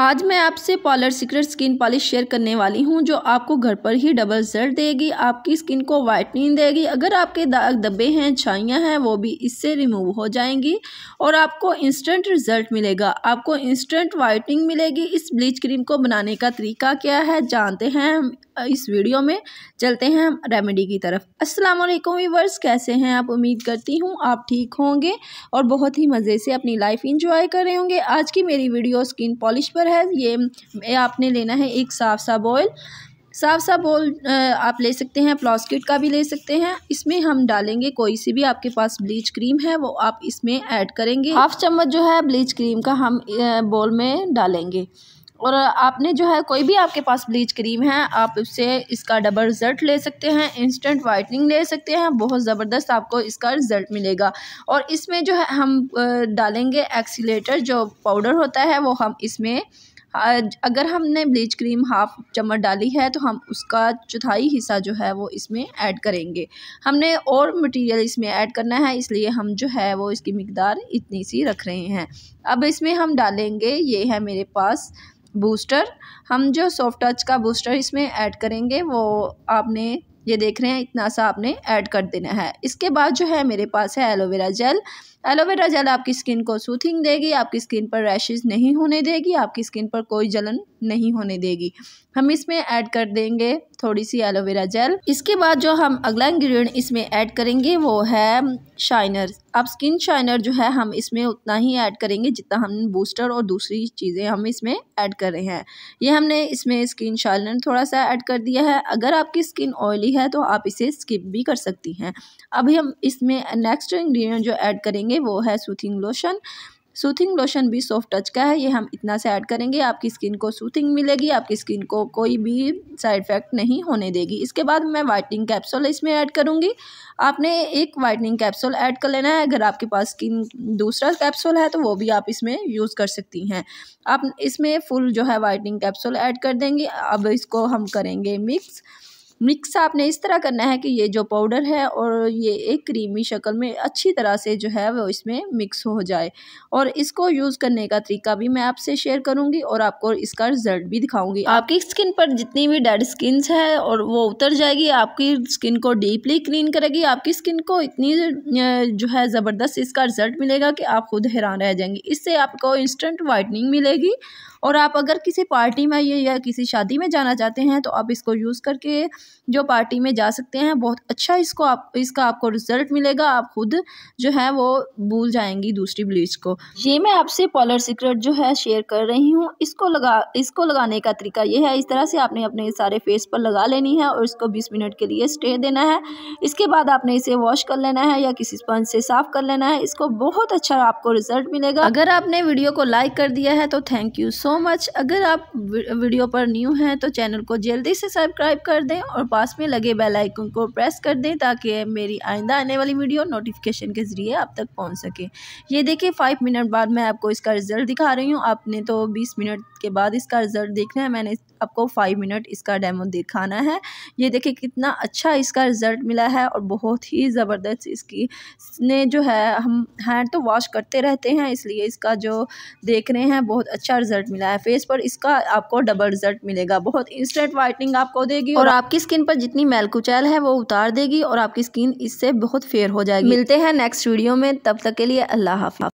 आज मैं आपसे polar secret skin polish share करने वाली हूँ जो आपको घर पर ही डबल रिजल्ट देगी आपकी स्किन को वाइटनिंग देगी अगर आपके दाग दबे हैं छाइयाँ हैं वो भी इससे रिमूव हो जाएंगी और आपको इंस्टेंट रिजल्ट मिलेगा आपको इंस्टेंट वाइटनिंग मिलेगी इस ब्लीच क्रीम को बनाने का तरीका क्या है जानते हैं हम इस वीडियो में चलते हैं हम रेमेडी की तरफ अस्सलाम वालेकुम व्यूवर्स कैसे हैं आप उम्मीद करती हूँ आप ठीक होंगे और बहुत ही मज़े से अपनी लाइफ इंजॉय कर रहे होंगे आज की मेरी वीडियो स्किन पॉलिश पर पर है ये आपने लेना है एक साफ सा बॉयल साफ सा बॉल आप ले सकते हैं प्लास्किट का भी ले सकते हैं इसमें हम डालेंगे कोई सी भी आपके पास ब्लीच क्रीम है वो आप इसमें ऐड करेंगे हाफ चम्मच जो है ब्लीच क्रीम का हम बॉल में डालेंगे और आपने जो है कोई भी आपके पास ब्लीच क्रीम है आप उससे इसका डबल रिज़ल्ट ले सकते हैं इंस्टेंट वाइटनिंग ले सकते हैं बहुत ज़बरदस्त आपको इसका रिज़ल्ट मिलेगा और इसमें जो है हम डालेंगे एक्सीटर जो पाउडर होता है वो हम इसमें अगर हमने ब्लीच क्रीम हाफ चम्मच डाली है तो हम उसका चौथाई हिस्सा जो है वो इसमें ऐड करेंगे हमने और मटेरियल इसमें ऐड करना है इसलिए हम जो है वो इसकी मकदार इतनी सी रख रहे हैं अब इसमें हम डालेंगे ये है मेरे पास बूस्टर हम जो सॉफ्ट टच का बूस्टर इसमें ऐड करेंगे वो आपने ये देख रहे हैं इतना सा आपने ऐड कर देना है इसके बाद जो है मेरे पास है एलोवेरा जेल एलोवेरा जेल आपकी स्किन को सूथिंग देगी आपकी स्किन पर रैशेज नहीं होने देगी आपकी स्किन पर कोई जलन नहीं होने देगी हम इसमें ऐड कर देंगे थोड़ी सी एलोवेरा जेल इसके बाद जो हम अगला इंग्रेडिएंट इसमें ऐड करेंगे वो है शाइनर अब स्किन शाइनर जो है हम इसमें उतना ही ऐड करेंगे जितना हम बूस्टर और दूसरी चीज़ें हम इसमें ऐड कर रहे हैं ये हमने इसमें स्किन शाइनर थोड़ा सा ऐड कर दिया है अगर आपकी स्किन ऑयली है तो आप इसे स्किप भी कर सकती हैं अभी हम इसमें नेक्स्ट इंग्रेडिएंट जो ऐड करेंगे वो है सूथिंग लोशन सूथिंग लोशन भी सॉफ्ट टच का है ये हम इतना से ऐड करेंगे आपकी स्किन को सूथिंग मिलेगी आपकी स्किन को कोई भी साइड इफेक्ट नहीं होने देगी इसके बाद मैं वाइटनिंग कैप्सूल इसमें ऐड करूँगी आपने एक वाइटनिंग कैप्सूल ऐड कर लेना है अगर आपके पास स्किन दूसरा कैप्सूल है तो वो भी आप इसमें यूज़ कर सकती हैं आप इसमें फुल जो है वाइटनिंग कैप्सूल ऐड कर देंगे अब इसको हम करेंगे मिक्स मिक्स आपने इस तरह करना है कि ये जो पाउडर है और ये एक क्रीमी शक्ल में अच्छी तरह से जो है वो इसमें मिक्स हो जाए और इसको यूज़ करने का तरीका भी मैं आपसे शेयर करूँगी और आपको इसका रिजल्ट भी दिखाऊँगी आपकी स्किन पर जितनी भी डेड स्किन है और वो उतर जाएगी आपकी स्किन को डीपली क्लीन करेगी आपकी स्किन को इतनी जो है ज़बरदस्त इसका रिजल्ट मिलेगा कि आप खुद हैरान रह जाएंगे इससे आपको इंस्टेंट वाइटनिंग मिलेगी और आप अगर किसी पार्टी में या किसी शादी में जाना चाहते हैं तो आप इसको यूज़ करके जो पार्टी में जा सकते हैं बहुत अच्छा इसको आप इसका आपको रिज़ल्ट मिलेगा आप खुद जो है वो भूल जाएंगी दूसरी ब्लीच को ये मैं आपसे पॉलर सीक्रेट जो है शेयर कर रही हूँ इसको लगा इसको लगाने का तरीका ये है इस तरह से आपने अपने सारे फेस पर लगा लेनी है और इसको बीस मिनट के लिए स्टे देना है इसके बाद आपने इसे वॉश कर लेना है या किसी स्पंज से साफ़ कर लेना है इसको बहुत अच्छा आपको रिजल्ट मिलेगा अगर आपने वीडियो को लाइक कर दिया है तो थैंक यू सो मच अगर आप वीडियो पर न्यू हैं तो चैनल को जल्दी से सब्सक्राइब कर दें और पास में लगे बेल आइकन को प्रेस कर दें ताकि मेरी आइंदा आने वाली वीडियो नोटिफिकेशन के ज़रिए आप तक पहुँच सके ये देखिए फाइव मिनट बाद मैं आपको इसका रिज़ल्ट दिखा रही हूँ आपने तो बीस मिनट के बाद इसका रिज़ल्ट देखना है मैंने आपको फाइव मिनट इसका डेमो दिखाना है ये देखिए कितना अच्छा इसका रिज़ल्ट मिला है और बहुत ही ज़बरदस्त इसकी ने जो है हम हैंड तो वॉश करते रहते हैं इसलिए इसका जो देख रहे हैं बहुत अच्छा रिज़ल्ट मिला है फेस पर इसका आपको डबल रिज़ल्ट मिलेगा बहुत इंस्टेंट वाइटनिंग आपको देगी और आपकी स्किन पर जितनी मैल कुचैल है वो उतार देगी और आपकी स्किन इससे बहुत फेयर हो जाएगी मिलते हैं नेक्स्ट वीडियो में तब तक के लिए अल्लाह हाफि